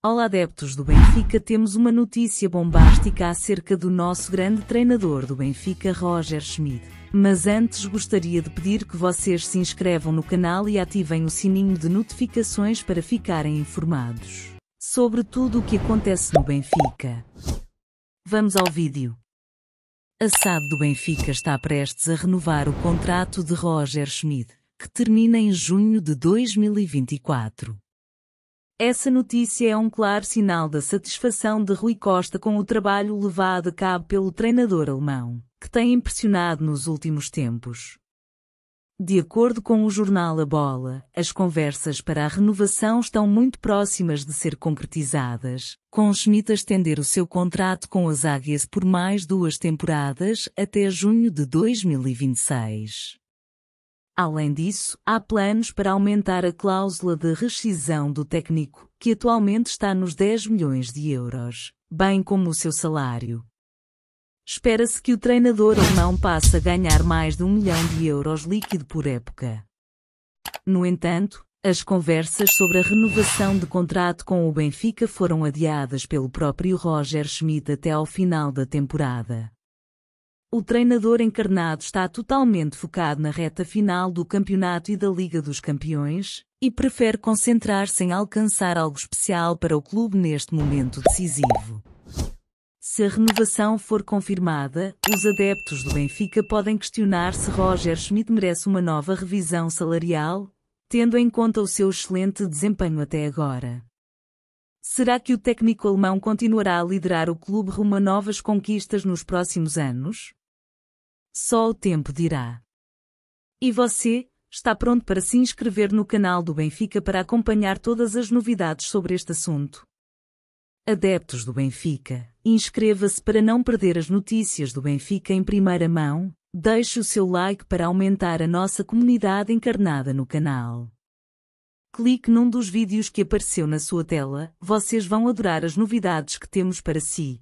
Olá adeptos do Benfica, temos uma notícia bombástica acerca do nosso grande treinador do Benfica, Roger Schmidt. Mas antes gostaria de pedir que vocês se inscrevam no canal e ativem o sininho de notificações para ficarem informados sobre tudo o que acontece no Benfica. Vamos ao vídeo. A SAD do Benfica está prestes a renovar o contrato de Roger Schmidt, que termina em junho de 2024. Essa notícia é um claro sinal da satisfação de Rui Costa com o trabalho levado a cabo pelo treinador alemão, que tem impressionado nos últimos tempos. De acordo com o jornal A Bola, as conversas para a renovação estão muito próximas de ser concretizadas, com Schmidt a estender o seu contrato com as Águias por mais duas temporadas até junho de 2026. Além disso, há planos para aumentar a cláusula de rescisão do técnico, que atualmente está nos 10 milhões de euros, bem como o seu salário. Espera-se que o treinador alemão passe a ganhar mais de um milhão de euros líquido por época. No entanto, as conversas sobre a renovação de contrato com o Benfica foram adiadas pelo próprio Roger Schmidt até ao final da temporada. O treinador encarnado está totalmente focado na reta final do campeonato e da Liga dos Campeões e prefere concentrar-se em alcançar algo especial para o clube neste momento decisivo. Se a renovação for confirmada, os adeptos do Benfica podem questionar se Roger Schmidt merece uma nova revisão salarial, tendo em conta o seu excelente desempenho até agora. Será que o técnico alemão continuará a liderar o clube rumo a novas conquistas nos próximos anos? Só o tempo dirá. E você, está pronto para se inscrever no canal do Benfica para acompanhar todas as novidades sobre este assunto? Adeptos do Benfica, inscreva-se para não perder as notícias do Benfica em primeira mão, deixe o seu like para aumentar a nossa comunidade encarnada no canal. Clique num dos vídeos que apareceu na sua tela, vocês vão adorar as novidades que temos para si.